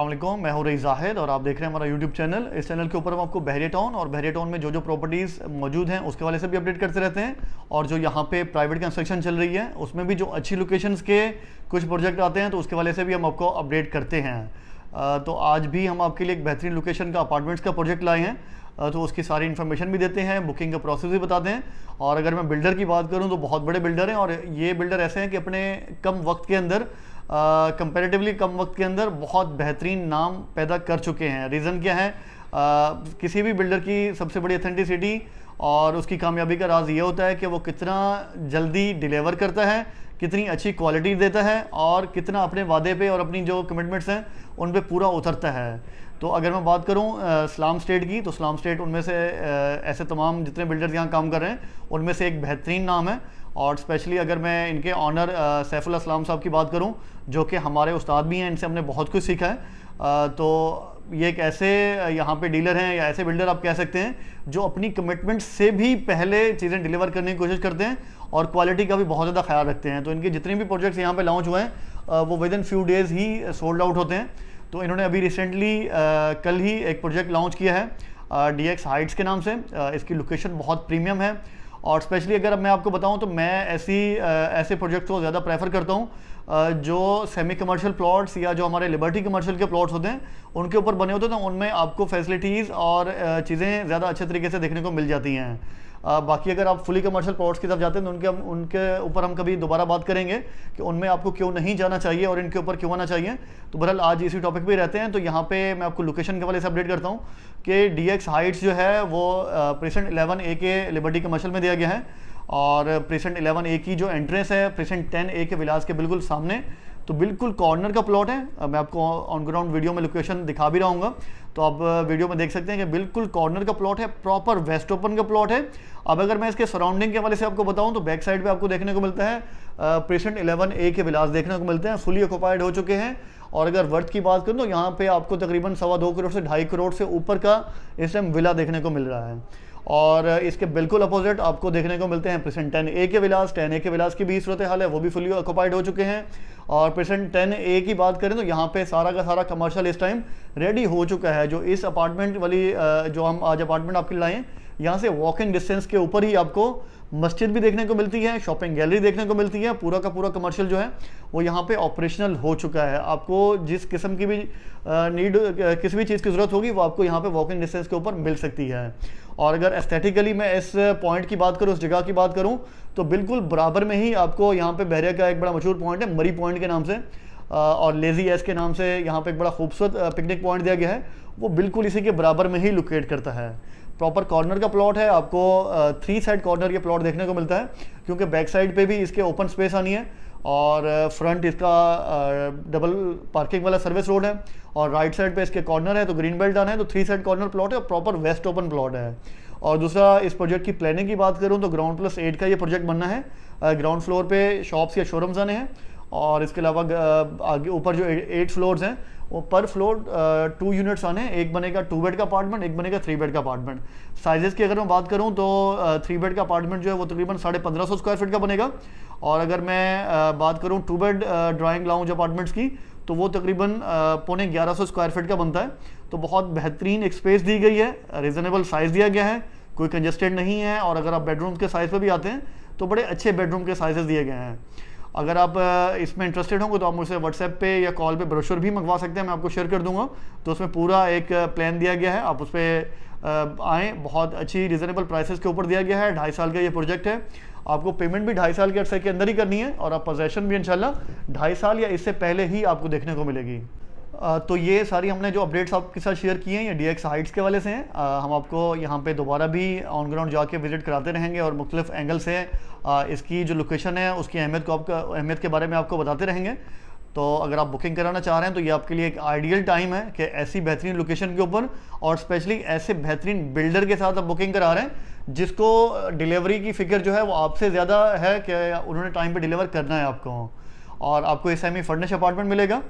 असलम मैं हूँ रही जाहिद और आप देख रहे हैं हमारा यूट्यूब चैनल इस चैनल के ऊपर हम आपको बहरे टाउन और बहरे टाउन में जो जो प्रॉपर्टीज़ मौजूद हैं उसके वाले से भी अपडेट करते रहते हैं और जो यहाँ पे प्राइवेट कंस्ट्रक्शन चल रही है उसमें भी जो अच्छी लोकेशंस के कुछ प्रोजेक्ट आते हैं तो उसके वाले से भी हम आपको अपडेट करते हैं तो आज भी हम आपके लिए एक बेहतरीन लोकेशन का अपार्टमेंट्स का प्रोजेक्ट लाए हैं तो उसकी सारी इन्फॉर्मेशन भी देते हैं बुकिंग का प्रोसेस भी बताते हैं और अगर मैं बिल्डर की बात करूं तो बहुत बड़े बिल्डर हैं और ये बिल्डर ऐसे हैं कि अपने कम वक्त के अंदर कंपेरेटिवली कम वक्त के अंदर बहुत बेहतरीन नाम पैदा कर चुके हैं रीज़न क्या है आ, किसी भी बिल्डर की सबसे बड़ी अथेंटिसिटी और उसकी कामयाबी का राज ये होता है कि वो कितना जल्दी डिलीवर करता है कितनी अच्छी क्वालिटी देता है और कितना अपने वादे पे और अपनी जो कमिटमेंट्स हैं उन पे पूरा उतरता है तो अगर मैं बात करूं इस्लाम स्टेट की तो इस्लाम स्टेट उनमें से आ, ऐसे तमाम जितने बिल्डर्स यहाँ काम कर रहे हैं उनमें से एक बेहतरीन नाम है और स्पेशली अगर मैं इनके ऑनर सैफुल्लाम इस्लाम साहब की बात करूँ जो कि हमारे उस्ताद भी हैं इनसे हमने बहुत कुछ सीखा है आ, तो ये एक ऐसे यहाँ पे डीलर हैं या ऐसे बिल्डर आप कह सकते हैं जो अपनी कमिटमेंट से भी पहले चीज़ें डिलीवर करने की कोशिश करते हैं और क्वालिटी का भी बहुत ज़्यादा ख्याल रखते हैं तो इनके जितने भी प्रोजेक्ट्स यहाँ पे लॉन्च हुए हैं वो विद इन फ्यू डेज़ ही सोल्ड आउट होते हैं तो इन्होंने अभी रिसेंटली कल ही एक प्रोजेक्ट लॉन्च किया है डी एक्स हाइट्स के नाम से इसकी लोकेशन बहुत प्रीमियम है और स्पेशली अगर मैं आपको बताऊं तो मैं ऐसी ऐसे प्रोजेक्ट को ज़्यादा प्रेफर करता हूं जो सेमी कमर्शियल प्लॉट्स या जो हमारे लिबर्टी कमर्शियल के प्लॉट्स होते हैं उनके ऊपर बने होते हैं तो उनमें आपको फैसिलिटीज़ और चीज़ें ज़्यादा अच्छे तरीके से देखने को मिल जाती हैं आ, बाकी अगर आप फुली कमर्शियल प्लॉट्स की तरफ जाते हैं तो उनके हम उनके ऊपर हम कभी दोबारा बात करेंगे कि उनमें आपको क्यों नहीं जाना चाहिए और इनके ऊपर क्यों आना चाहिए तो बहरहाल आज इसी टॉपिक पर रहते हैं तो यहाँ पे मैं आपको लोकेशन के वाले से अपडेट करता हूँ कि डी हाइट्स जो है वो प्रेसेंट इलेवन ए के लिबर्टी कमर्शल में दिया गया है और प्रेसेंट इलेवन ए की जो एंट्रेंस है प्रेसेंट टेन ए के विलास के बिल्कुल सामने तो बिल्कुल कॉर्नर का प्लॉट है मैं आपको ऑन ग्राउंड वीडियो में लोकेशन दिखा भी रहा तो आप वीडियो में देख सकते हैं कि बिल्कुल कॉर्नर का प्लॉट है प्रॉपर वेस्ट ओपन का प्लॉट है अब अगर मैं इसके सराउंडिंग के हवाले से आपको बताऊं तो बैक साइड पे आपको देखने को मिलता है प्रेसेंट इलेवन ए के विलास देखने को मिलते हैं फुली ऑक्यूपाइड हो चुके हैं और अगर वर्थ की बात करूँ तो यहाँ पे आपको तकरीबन सवा दो करोड़ से ढाई करोड़ से ऊपर का इस टाइम विला देखने को मिल रहा है और इसके बिल्कुल अपोजिट आपको देखने को मिलते हैं प्रेसेंट टेन ए के विलास टेन ए के विलास की भी सूरत हाल है वो भी फुली ऑक्यूपाइड हो चुके हैं और पेशेंट टेन ए की बात करें तो यहाँ पे सारा का सारा कमर्शियल इस टाइम रेडी हो चुका है जो इस अपार्टमेंट वाली जो हम आज अपार्टमेंट आपके लाए यहाँ से वॉकिंग डिस्टेंस के ऊपर ही आपको मस्जिद भी देखने को मिलती है शॉपिंग गैलरी देखने को मिलती है पूरा का पूरा कमर्शियल जो है वो यहाँ पे ऑपरेशनल हो चुका है आपको जिस किस्म की भी नीड किसी भी चीज़ की ज़रूरत होगी वो आपको यहाँ पे वॉकिंग डिस्टेंस के ऊपर मिल सकती है और अगर एस्थेटिकली मैं इस पॉइंट की बात करूँ उस जगह की बात करूँ तो बिल्कुल बराबर में ही आपको यहाँ पे बहरिया का एक बड़ा मशहूर पॉइंट है मरी पॉइंट के नाम से और लेज़ी एस के नाम से यहाँ पे एक बड़ा खूबसूरत पिकनिक पॉइंट दिया गया है वो बिल्कुल इसी के बराबर में ही लोकेट करता है प्रॉपर कॉर्नर का प्लॉट है आपको थ्री साइड कॉर्नर के प्लॉट देखने को मिलता है क्योंकि बैक साइड पर भी इसके ओपन स्पेस आनी है और फ्रंट इसका डबल पार्किंग वाला सर्विस रोड है और राइट साइड पे इसके कॉर्नर है तो ग्रीन बेल्ट आना है तो थ्री साइड कॉर्नर प्लॉट है और प्रॉपर वेस्ट ओपन प्लॉट है और दूसरा इस प्रोजेक्ट की प्लानिंग की बात करूँ तो ग्राउंड प्लस एट का ये प्रोजेक्ट बनना है ग्राउंड फ्लोर पे शॉप्स या शोरूम्स आने हैं और इसके अलावा आगे ऊपर जो एट फ्लोर्स हैं वो पर फ्लोर टू यूनिट्स आने एक बनेगा टू बेड का अपार्टमेंट एक बनेगा थ्री बेड का अपार्टमेंट साइजेस की अगर मैं बात करूँ तो थ्री बेड का अपार्टमेंट जो है वो तकरीबन साढ़े पंद्रह सौ स्क्वायर फीट का बनेगा और अगर मैं बात करूँ two bed drawing lounge apartments की तो वो तकरीबन पौने ग्यारह सौ स्क्वायर फीट का बनता है तो बहुत बेहतरीन एक स्पेस दी गई है रिजनेबल साइज़ दिया गया है कोई कंजेस्टेड नहीं है और अगर आप बेडरूम के साइज़ पर भी आते हैं तो बड़े अच्छे बेडरूम के साइजेस दिए गए हैं अगर आप इसमें इंटरेस्टेड होंगे तो आप मुझसे व्हाट्सएप पे या कॉल पे ब्रोशर भी मंगवा सकते हैं मैं आपको शेयर कर दूंगा तो उसमें पूरा एक प्लान दिया गया है आप उस पर आएँ बहुत अच्छी रिजनेबल प्राइसेस के ऊपर दिया गया है ढाई साल का ये प्रोजेक्ट है आपको पेमेंट भी ढाई साल के अर्से के अंदर ही करनी है और आप पोजेशन भी इंशाल्लाह ढाई साल या इससे पहले ही आपको देखने को मिलेगी तो ये सारी हमने जो अपडेट्स आपके साथ शेयर किए हैं ये डी एक्स हाइट्स के वाले से हैं हम आपको यहाँ पे दोबारा भी ऑन ग्राउंड जाके विजिट कराते रहेंगे और मुख्तलिफ एंगल से इसकी जो लोकेशन है उसकी अहमियत को आपका अहमियत के बारे में आपको बताते रहेंगे तो अगर आप बुकिंग कराना चाह रहे हैं तो ये आपके लिए एक आइडियल टाइम है कि ऐसी बेहतरीन लोकेशन के ऊपर और स्पेशली ऐसे बेहतरीन बिल्डर के साथ आप बुकिंग करा रहे हैं जिसको डिलीवरी की फिक्र जो है वो आपसे ज़्यादा है कि उन्होंने टाइम पर डिलीवर करना है आपको और आपको इस टाइम ही फर्निश अपार्टमेंट मिलेगा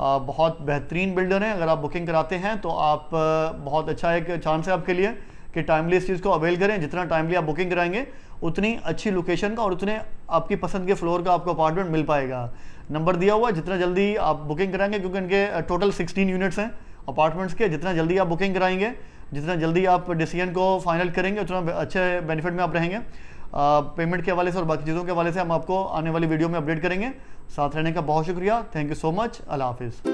बहुत बेहतरीन बिल्डर हैं अगर आप बुकिंग कराते हैं तो आप बहुत अच्छा एक चांस है आपके लिए कि टाइमली इस चीज़ को अवेल करें जितना टाइमली आप बुकिंग कराएंगे उतनी अच्छी लोकेशन का और उतने आपकी पसंद के फ्लोर का आपको अपार्टमेंट मिल पाएगा नंबर दिया हुआ है जितना जल्दी आप बुकिंग कराएंगे क्योंकि इनके टोटल 16 यूनिट्स हैं अपार्टमेंट्स के जितना जल्दी आप बुकिंग कराएंगे जितना जल्दी आप डिसीजन को फाइनल करेंगे उतना अच्छे बेनिफिट में आप रहेंगे पेमेंट के हवाले से और बाकी चीज़ों के हवाले से हम आपको आने वाली वीडियो में अपडेट करेंगे साथ रहने का बहुत शुक्रिया थैंक यू सो मच अल्लाह हाफिज़